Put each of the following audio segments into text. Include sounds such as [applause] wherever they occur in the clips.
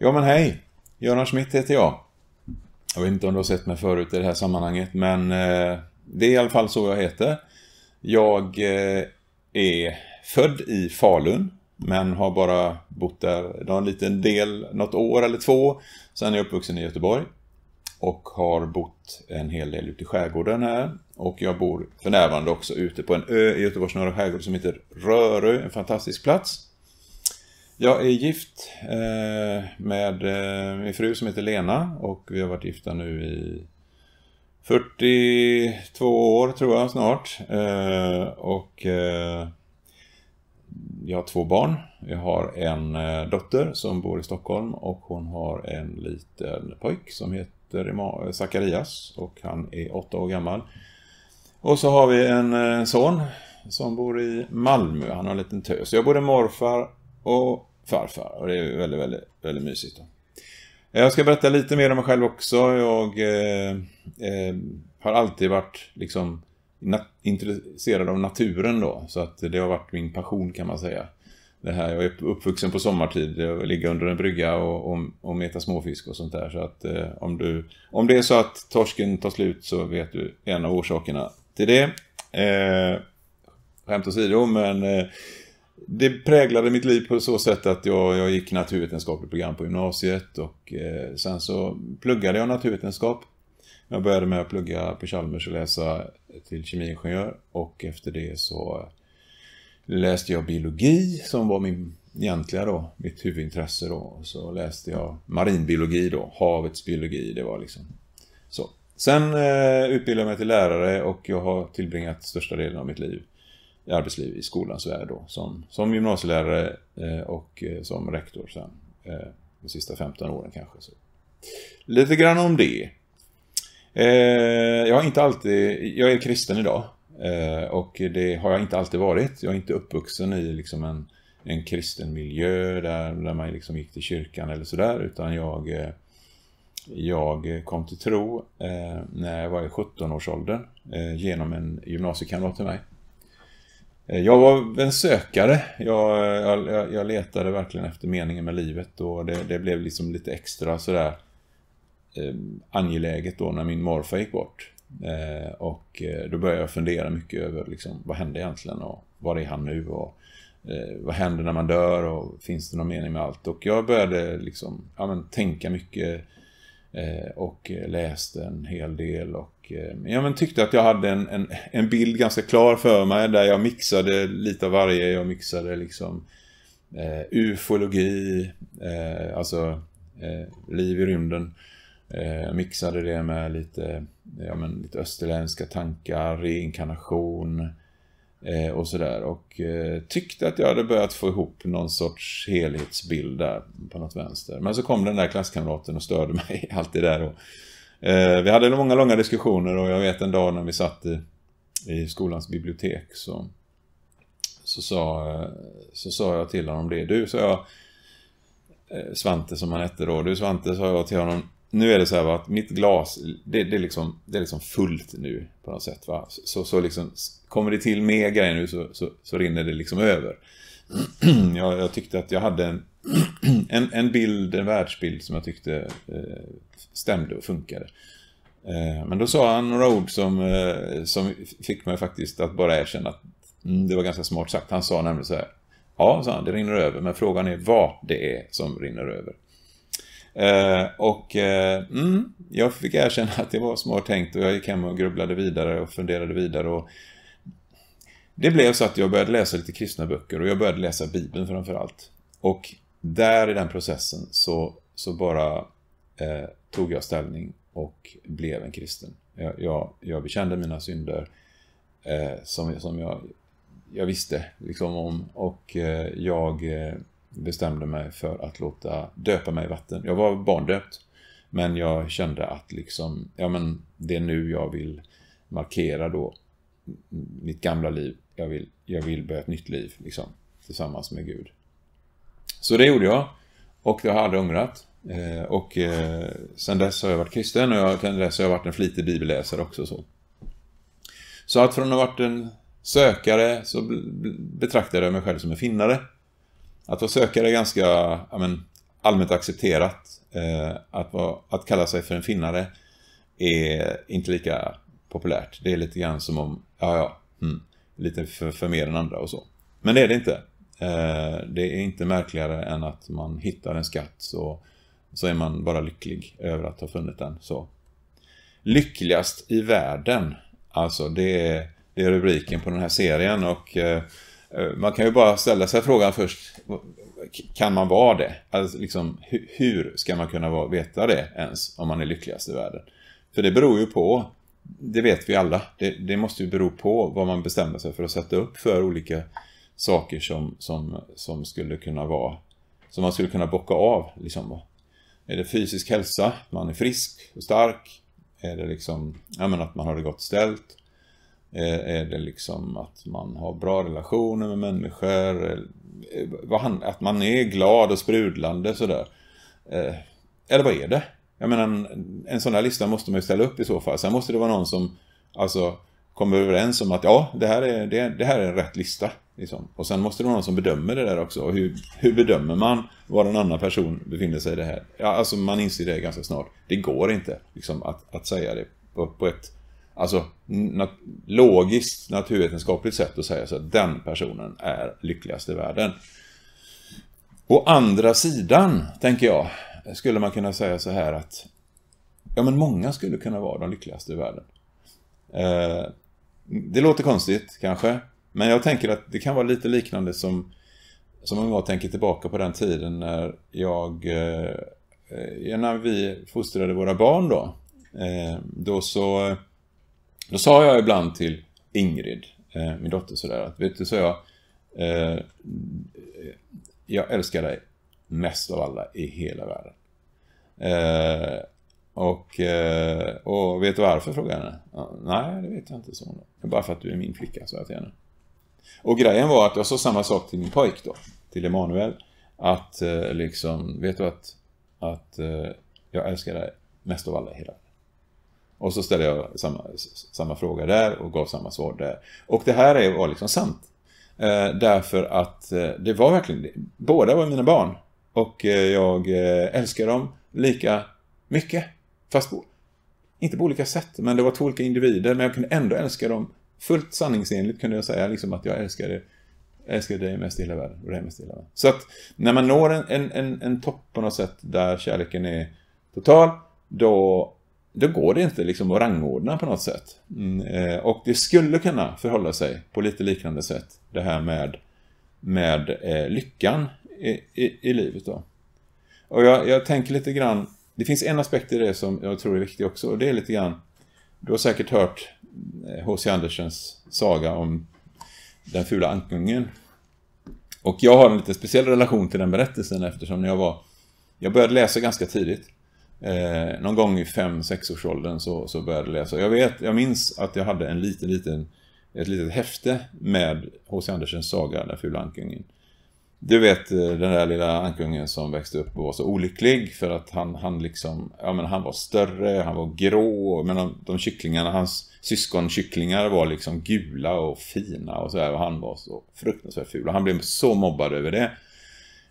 Ja men hej! Göran Schmidt heter jag. Jag vet inte om du har sett mig förut i det här sammanhanget men eh, det är i alla fall så jag heter. Jag eh, är född i Falun men har bara bott där en liten del, något år eller två. Sen är jag uppvuxen i Göteborg och har bott en hel del ute i skärgården här. Och jag bor för närvarande också ute på en ö i Göteborgs norra skärgård som heter Rörö, en fantastisk plats. Jag är gift eh, med eh, min fru som heter Lena och vi har varit gifta nu i 42 år tror jag snart. Eh, och jag har två barn. Jag har en dotter som bor i Stockholm och hon har en liten pojk som heter Zacharias och han är åtta år gammal. Och så har vi en son som bor i Malmö. Han har en liten tös. Jag är både morfar och farfar. Och det är väldigt, väldigt, väldigt mysigt. Då. Eh, jag ska berätta lite mer om mig själv också. Jag eh, eh, har alltid varit liksom intresserad av naturen då. Så att det har varit min passion kan man säga. Det här, jag är uppvuxen på sommartid, ligga under en brygga och, och, och meta småfisk och sånt där. Så att eh, om, du, om det är så att torsken tar slut så vet du en av orsakerna till det. Eh, skämt åsido, men eh, det präglade mitt liv på så sätt att jag, jag gick naturvetenskapligt program på gymnasiet och eh, sen så pluggade jag naturvetenskap. Jag började med att plugga på Chalmers och läsa till kemiingenjör och efter det så läste jag biologi som var min egentliga då, mitt huvudintresse då. Så läste jag marinbiologi då, havets biologi, det var liksom så. Sen eh, utbildade jag mig till lärare och jag har tillbringat största delen av mitt liv i arbetsliv i skolans värld då, som, som gymnasielärare eh, och eh, som rektor sen eh, de sista 15 åren kanske. Så. Lite grann om det. Jag är inte alltid, jag är kristen idag och det har jag inte alltid varit. Jag är inte uppvuxen i liksom en, en kristen miljö där, där man liksom gick till kyrkan eller sådär utan jag jag kom till tro när jag var i 17-årsåldern genom en gymnasiekamrat till mig Eh, jag var en sökare. Jag, jag, jag, letade verkligen efter meningen med livet och det, det blev liksom lite extra sådär eh, angeläget då när min morfar gick bort. Eh, och eh, då började jag fundera mycket över liksom, vad hände egentligen och var är han nu och eh, vad händer när man dör och finns det någon mening med allt? Och jag började liksom, ja, men, tänka mycket Eh, och eh, läste en hel del och eh, ja, men tyckte att jag hade en, en, en, bild ganska klar för mig där jag mixade lite av varje. Jag mixade liksom eh, ufologi, eh, alltså eh, liv i rymden. mixade det med lite, ja, men, lite österländska tankar, reinkarnation, Eh, och sådär. Och eh, tyckte att jag hade börjat få ihop någon sorts helhetsbild där på något vänster. Men så kom den där klasskamraten och störde [laughs] mig alltid där. Och, eh, vi hade många långa diskussioner och jag vet en dag när vi satt i, i skolans bibliotek så, så, sa, eh, så sa jag till honom det. Du, sa jag, eh, Svante som han hette då. Du Svante, sa jag till honom nu är det så här va, att mitt glas, det, det, är liksom, det är liksom fullt nu på något sätt. Va? Så, så liksom, kommer det till mer grejer nu så, så, så rinner det liksom över. [clears throat] jag, jag tyckte att jag hade en, [clears throat] en, en bild, en världsbild som jag tyckte eh, stämde och funkade. Eh, men då sa han några ord som, eh, som fick mig faktiskt att bara erkänna att mm, det var ganska smart sagt. Han sa nämligen så här. Ja, sa han, det rinner över, men frågan är vad det är som rinner över. Eh, och eh, mm, jag fick erkänna att det var smart tänkt och jag gick hem och grubblade vidare och funderade vidare. Och det blev så att jag började läsa lite kristna böcker och jag började läsa Bibeln framför allt. Och där i den processen så, så bara eh, tog jag ställning och blev en kristen. Jag, jag, jag bekände mina synder eh, som, som jag, jag visste liksom om och eh, jag bestämde mig för att låta döpa mig i vatten. Jag var barndöpt, men jag kände att liksom, ja men det är nu jag vill markera då mitt gamla liv. Jag vill, jag vill börja ett nytt liv liksom, tillsammans med Gud. Så det gjorde jag och det har jag aldrig ångrat. Eh, och eh, sen dess har jag varit kristen och jag, sen dess har jag varit en flitig bibelläsare också. Så, så att från att ha varit en sökare så betraktade jag mig själv som en finnare. Att vara sökare är ganska ja, men, allmänt accepterat. Eh, att, vara, att kalla sig för en finnare är inte lika populärt. Det är lite grann som om, ja ja, mm, lite för, för mer än andra och så. Men det är det inte. Eh, det är inte märkligare än att man hittar en skatt så, så är man bara lycklig över att ha funnit den. Så. Lyckligast i världen, alltså det är, det är rubriken på den här serien och eh, Eh, man kan ju bara ställa sig frågan först, kan man vara det? Alltså, liksom, hur ska man kunna veta det ens om man är lyckligast i världen? För det beror ju på, det vet vi alla, det, det måste ju bero på vad man bestämmer sig för att sätta upp för olika saker som, som, som skulle kunna vara, som man skulle kunna bocka av. Liksom. Är det fysisk hälsa, man är frisk och stark? Är det liksom, ja men att man har det gott ställt? Eh, är det liksom att man har bra relationer med människor? Eh, att man är glad och sprudlande sådär? Eh, eller vad är det? Jag menar, en, sån här lista måste man ju ställa upp i så fall. Sen måste det vara någon som alltså, kommer överens om att ja, det här är, det, det här är en rätt lista. Liksom. Och sen måste det vara någon som bedömer det där också. Hur, hur bedömer man var en annan person befinner sig i det här? Ja, alltså man inser det ganska snart. Det går inte liksom, att, att säga det på, på ett alltså nat logiskt naturvetenskapligt sätt att säga så att den personen är lyckligast i världen. Å andra sidan, tänker jag, skulle man kunna säga så här att ja, men många skulle kunna vara de lyckligaste i världen. Eh, det låter konstigt kanske, men jag tänker att det kan vara lite liknande som, som om jag tänker tillbaka på den tiden när jag, eh, eh när vi fostrade våra barn då, eh, då så då sa jag ibland till Ingrid, eh, min dotter, sådär att vet du, så jag, eh, jag älskar dig mest av alla i hela världen. Eh, och, eh, och vet du varför, frågade jag henne. Ja, Nej, det vet jag inte, så. Bara för att du är min flicka, sa jag till henne. Och grejen var att jag sa samma sak till min pojk då, till Emanuel. Att eh, liksom, vet du att, att eh, jag älskar dig mest av alla i hela världen. Och så ställde jag samma, samma fråga där och gav samma svar där. Och det här var liksom sant. Eh, därför att eh, det var verkligen, båda var mina barn. Och eh, jag älskar dem lika mycket. Fast på, inte på olika sätt, men det var två olika individer. Men jag kunde ändå älska dem fullt sanningsenligt kunde jag säga liksom att jag älskade, älskade dig mest i hela världen och dig mest i hela världen. Så att när man når en, en, en, en topp på något sätt där kärleken är total, då då går det inte liksom att rangordna på något sätt. Mm, eh, och det skulle kunna förhålla sig på lite liknande sätt, det här med, med eh, lyckan i, i, i, livet. Då. Och jag, jag, tänker lite grann, det finns en aspekt i det som jag tror är viktig också, och det är lite grann, du har säkert hört H.C. Eh, Andersens saga om den fula ankungen. Och jag har en lite speciell relation till den berättelsen eftersom jag var, jag började läsa ganska tidigt. Eh, någon gång i 5-6-årsåldern så, så började jag läsa. Jag, vet, jag minns att jag hade en liten, liten, ett litet häfte med H.C. Andersens saga Den fula ankungen. Du vet eh, den där lilla ankungen som växte upp och var så olycklig för att han, han liksom, ja men han var större, han var grå, men de, de kycklingarna, hans syskonkycklingar var liksom gula och fina och sådär och han var så fruktansvärt ful och han blev så mobbad över det.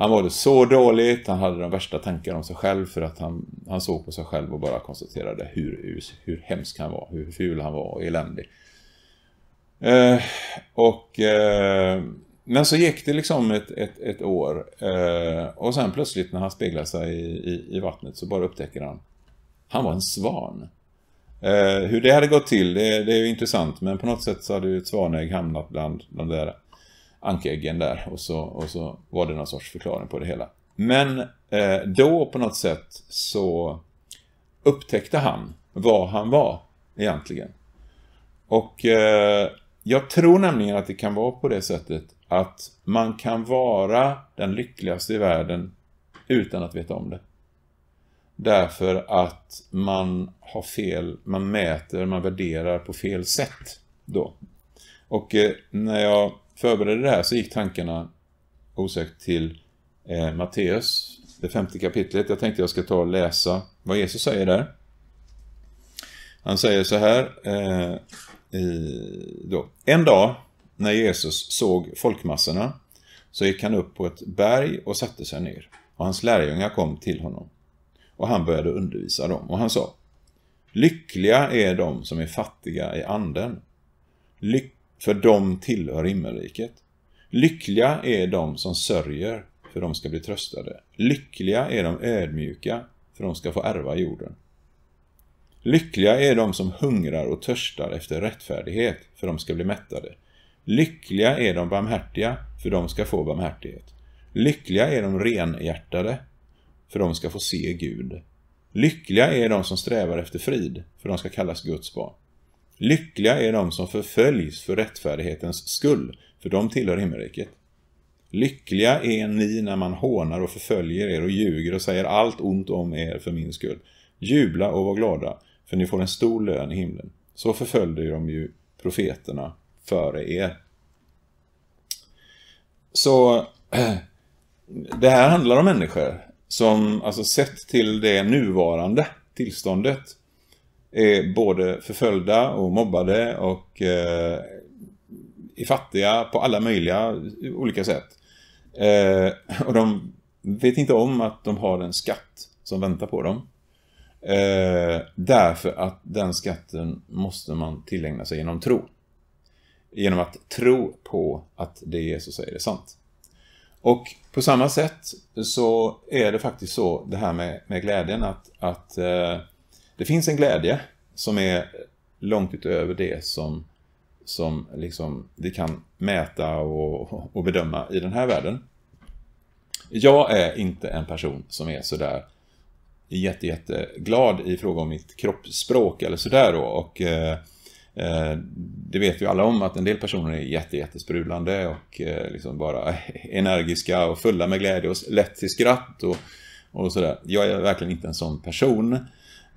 Han mådde så dåligt, han hade de värsta tankarna om sig själv för att han, han såg på sig själv och bara konstaterade hur, hur hemsk han var, hur ful han var och eländig. Eh, och, eh, men så gick det liksom ett, ett, ett år eh, och sen plötsligt när han speglar sig i, i, i, vattnet så bara upptäcker han, han var en svan. Eh, hur det hade gått till, det, det är ju intressant, men på något sätt så hade ju ett svanägg hamnat bland de där ankäggen där och så, och så var det någon sorts förklaring på det hela. Men eh, då på något sätt så upptäckte han vad han var egentligen. Och eh, jag tror nämligen att det kan vara på det sättet att man kan vara den lyckligaste i världen utan att veta om det. Därför att man har fel, man mäter, man värderar på fel sätt då. Och eh, när jag förberedde det här så gick tankarna osökt till eh, Matteus, det femte kapitlet. Jag tänkte jag ska ta och läsa vad Jesus säger där. Han säger så här eh, i, då. En dag när Jesus såg folkmassorna så gick han upp på ett berg och satte sig ner. Och hans lärjungar kom till honom. Och han började undervisa dem. Och han sa Lyckliga är de som är fattiga i anden. Lyck för de tillhör himmelriket. Lyckliga är de som sörjer, för de ska bli tröstade. Lyckliga är de ödmjuka, för de ska få ärva jorden. Lyckliga är de som hungrar och törstar efter rättfärdighet, för de ska bli mättade. Lyckliga är de barmhärtiga, för de ska få barmhärtighet. Lyckliga är de renhjärtade, för de ska få se Gud. Lyckliga är de som strävar efter frid, för de ska kallas Guds barn. Lyckliga är de som förföljs för rättfärdighetens skull, för de tillhör himmelriket. Lyckliga är ni när man hånar och förföljer er och ljuger och säger allt ont om er för min skull. Jubla och var glada, för ni får en stor lön i himlen. Så förföljde de ju profeterna före er. Så [clears throat] det här handlar om människor som, alltså sett till det nuvarande tillståndet, är både förföljda och mobbade och eh, är fattiga på alla möjliga olika sätt. Eh, och de vet inte om att de har en skatt som väntar på dem. Eh, därför att den skatten måste man tillägna sig genom tro. Genom att tro på att det Jesus säger är sant. Och på samma sätt så är det faktiskt så det här med, med glädjen att, att eh, det finns en glädje som är långt utöver det som, som liksom vi kan mäta och, och bedöma i den här världen. Jag är inte en person som är sådär jätte, jätteglad i fråga om mitt kroppsspråk eller sådär då. Och, eh, eh det vet ju alla om att en del personer är jätte, jättesprudlande och eh, liksom bara [laughs] energiska och fulla med glädje och lätt till skratt och, och sådär. Jag är verkligen inte en sån person.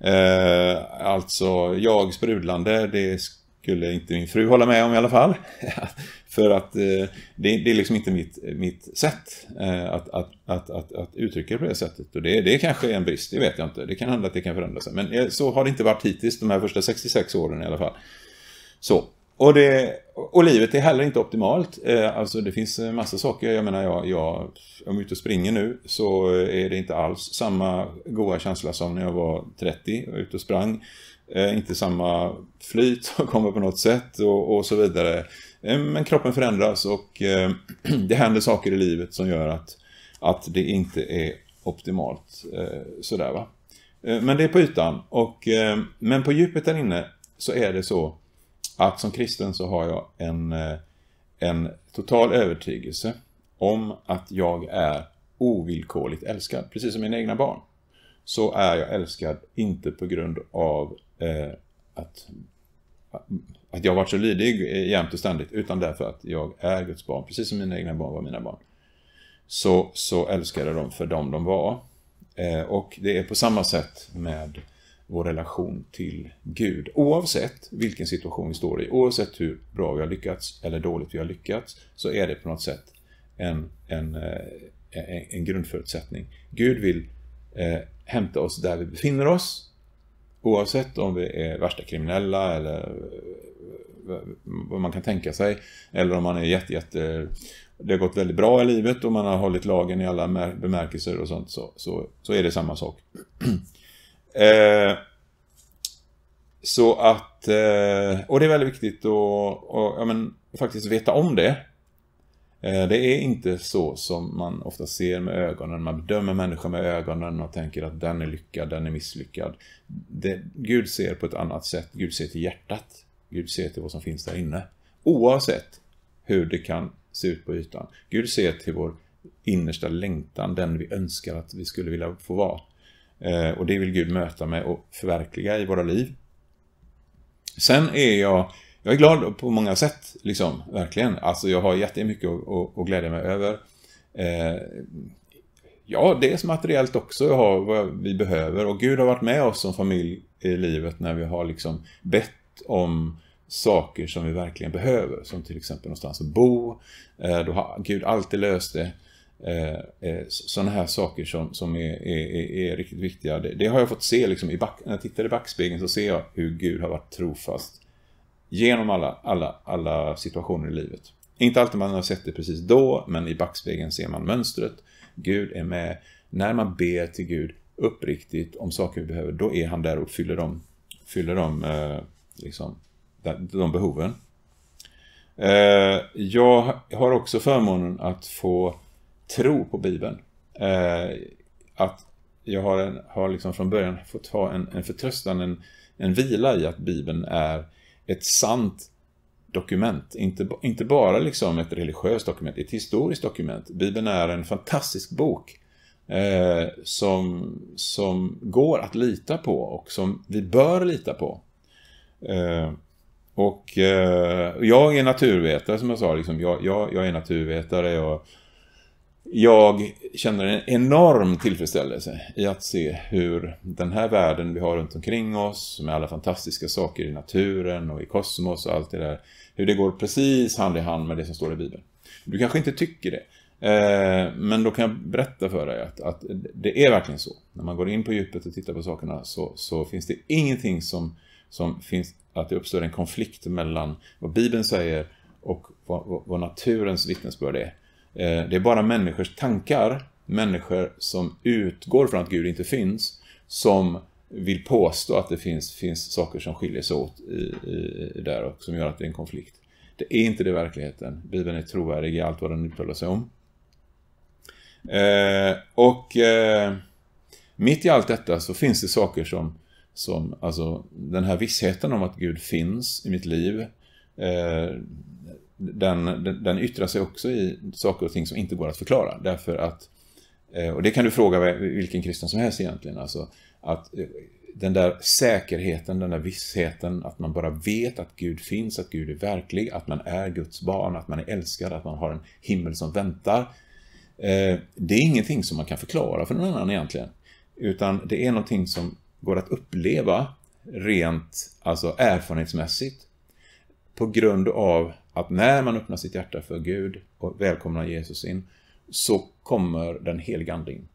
Eh, alltså, jag sprudlande, det skulle inte min fru hålla med om i alla fall. [laughs] För att eh, det, det, är liksom inte mitt, mitt sätt eh, att, att, att, att, att uttrycka det på det sättet. Och det, det kanske är en brist, det vet jag inte. Det kan hända att det kan förändras. Men eh, så har det inte varit hittills, de här första 66 åren i alla fall. Så. Och, det, och livet är heller inte optimalt. Eh, alltså det finns eh, massa saker. Jag menar, jag, jag, om jag är ute och springer nu så eh, är det inte alls samma goda känsla som när jag var 30 och ute och sprang. Inte samma flyt som kommer på något sätt och, och så vidare. Men kroppen förändras och [clears throat] det händer saker i livet som gör att, att det inte är optimalt. Sådär va. Men det är på ytan. Och, men på djupet där inne så är det så att som kristen så har jag en, eh, en total övertygelse om att jag är ovillkorligt älskad, precis som mina egna barn. Så är jag älskad inte på grund av eh, att, att jag varit så lydig eh, jämt och ständigt, utan därför att jag är Guds barn, precis som mina egna barn var mina barn. Så, så älskade de för dem de var. Eh, och det är på samma sätt med vår relation till Gud. Oavsett vilken situation vi står i, oavsett hur bra vi har lyckats eller dåligt vi har lyckats, så är det på något sätt en, en, eh, en, grundförutsättning. Gud vill eh, hämta oss där vi befinner oss, oavsett om vi är värsta kriminella eller eh, vad man kan tänka sig, eller om man är jätte, jätte det har gått väldigt bra i livet och man har hållit lagen i alla bemärkelser och sånt, så, så, så är det samma sak. [clears throat] Eh, så att, eh, och det är väldigt viktigt att och, ja, men, faktiskt veta om det. Eh, det är inte så som man ofta ser med ögonen. Man bedömer människan med ögonen och tänker att den är lyckad, den är misslyckad. Det, Gud ser på ett annat sätt. Gud ser till hjärtat. Gud ser till vad som finns där inne. Oavsett hur det kan se ut på ytan. Gud ser till vår innersta längtan, den vi önskar att vi skulle vilja få vara. Eh, och det vill Gud möta med och förverkliga i våra liv. Sen är jag, jag är glad på många sätt, liksom, verkligen. Alltså jag har jättemycket att, att, att glädja mig över. Eh, ja, dels materiellt också, jag har vad vi behöver. Och Gud har varit med oss som familj i livet när vi har liksom bett om saker som vi verkligen behöver. Som till exempel någonstans att bo. Eh, då har Gud alltid löst det. Eh, eh, sådana här saker som, som är, är, är riktigt viktiga. Det, det, har jag fått se, liksom, i back, när jag tittar i backspegeln så ser jag hur Gud har varit trofast genom alla, alla, alla situationer i livet. Inte alltid man har sett det precis då, men i backspegeln ser man mönstret. Gud är med. När man ber till Gud uppriktigt om saker vi behöver, då är han där och fyller de, fyller de, eh, liksom, de behoven. Eh, jag har också förmånen att få tro på Bibeln. Eh, att jag har, en, har liksom från början fått ha en, en förtröstan, en, en vila i att Bibeln är ett sant dokument. Inte, inte bara liksom ett religiöst dokument, ett historiskt dokument. Bibeln är en fantastisk bok eh, som, som går att lita på och som vi bör lita på. Eh, och eh, jag är naturvetare som jag sa, liksom, jag, jag, jag är naturvetare. Jag, jag känner en enorm tillfredsställelse i att se hur den här världen vi har runt omkring oss med alla fantastiska saker i naturen och i kosmos och allt det där, hur det går precis hand i hand med det som står i Bibeln. Du kanske inte tycker det, eh, men då kan jag berätta för dig att, att det är verkligen så. När man går in på djupet och tittar på sakerna så, så finns det ingenting som, som finns att det uppstår en konflikt mellan vad Bibeln säger och vad, vad naturens vittnesbörd är. Eh, det är bara människors tankar, människor som utgår från att Gud inte finns, som vill påstå att det finns, finns saker som skiljer sig åt i, i, där och som gör att det är en konflikt. Det är inte det i verkligheten. Bibeln är trovärdig i allt vad den uttalar sig om. Eh, och eh, mitt i allt detta så finns det saker som, som alltså den här vissheten om att Gud finns i mitt liv. Eh, den, den, den yttrar sig också i saker och ting som inte går att förklara. Därför att, eh, och det kan du fråga vilken kristen som helst egentligen, alltså, att eh, den där säkerheten, den där vissheten, att man bara vet att Gud finns, att Gud är verklig, att man är Guds barn, att man är älskad, att man har en himmel som väntar. Eh, det är ingenting som man kan förklara för någon annan egentligen. Utan det är någonting som går att uppleva rent alltså erfarenhetsmässigt på grund av att när man öppnar sitt hjärta för Gud och välkomnar Jesus in, så kommer den heliga Ande in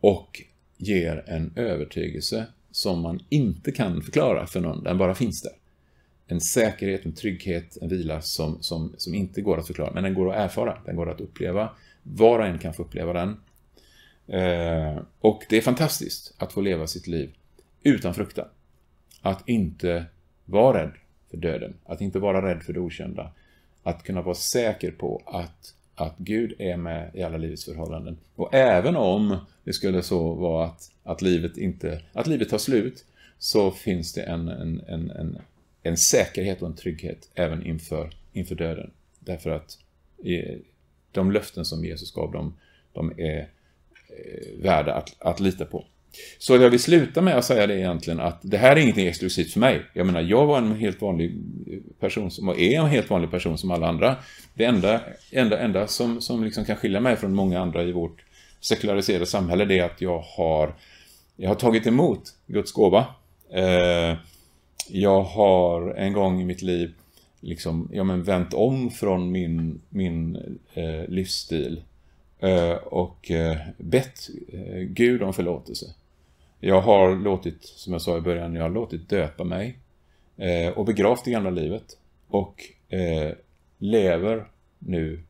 och ger en övertygelse som man inte kan förklara för någon, den bara finns där. En säkerhet, en trygghet, en vila som, som, som inte går att förklara, men den går att erfara, den går att uppleva. Var och en kan få uppleva den. Eh, och det är fantastiskt att få leva sitt liv utan fruktan. Att inte vara rädd för döden. Att inte vara rädd för det okända. Att kunna vara säker på att, att Gud är med i alla livets förhållanden. Och även om det skulle så vara att, att, livet, inte, att livet tar slut, så finns det en, en, en, en, en säkerhet och en trygghet även inför, inför döden. Därför att eh, de löften som Jesus gav dem, de är eh, värda att, att lita på. Så jag vill sluta med att säga det egentligen att det här är ingenting exklusivt för mig. Jag menar, jag var en helt vanlig person som, och är en helt vanlig person som alla andra. Det enda, enda, enda som, som liksom kan skilja mig från många andra i vårt sekulariserade samhälle det är att jag har, jag har tagit emot Guds gåva. Eh, jag har en gång i mitt liv liksom, ja, men vänt om från min, min eh, livsstil eh, och bett Gud om förlåtelse. Jag har låtit, som jag sa i början, jag har låtit döpa mig eh, och begravt det gamla livet och eh, lever nu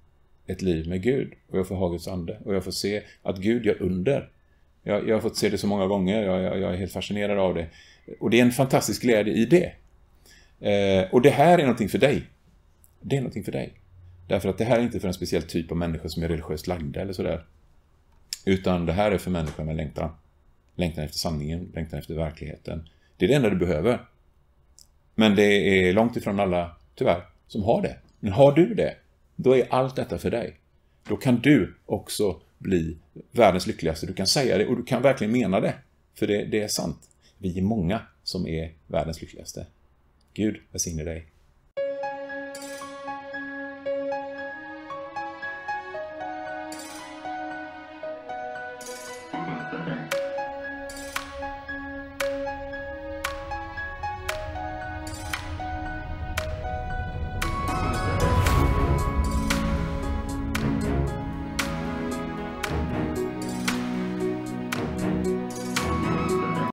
ett liv med Gud och jag får ha Guds ande och jag får se att Gud gör under. Jag, jag har fått se det så många gånger, jag, jag, jag, är helt fascinerad av det. Och det är en fantastisk glädje i det. Eh, och det här är någonting för dig. Det är någonting för dig. Därför att det här är inte för en speciell typ av människor som är religiöst lagda eller sådär. Utan det här är för människor med längtan längtan efter sanningen, längtan efter verkligheten. Det är det enda du behöver. Men det är långt ifrån alla, tyvärr, som har det. Men har du det, då är allt detta för dig. Då kan du också bli världens lyckligaste. Du kan säga det och du kan verkligen mena det. För det, det är sant. Vi är många som är världens lyckligaste. Gud välsigne dig.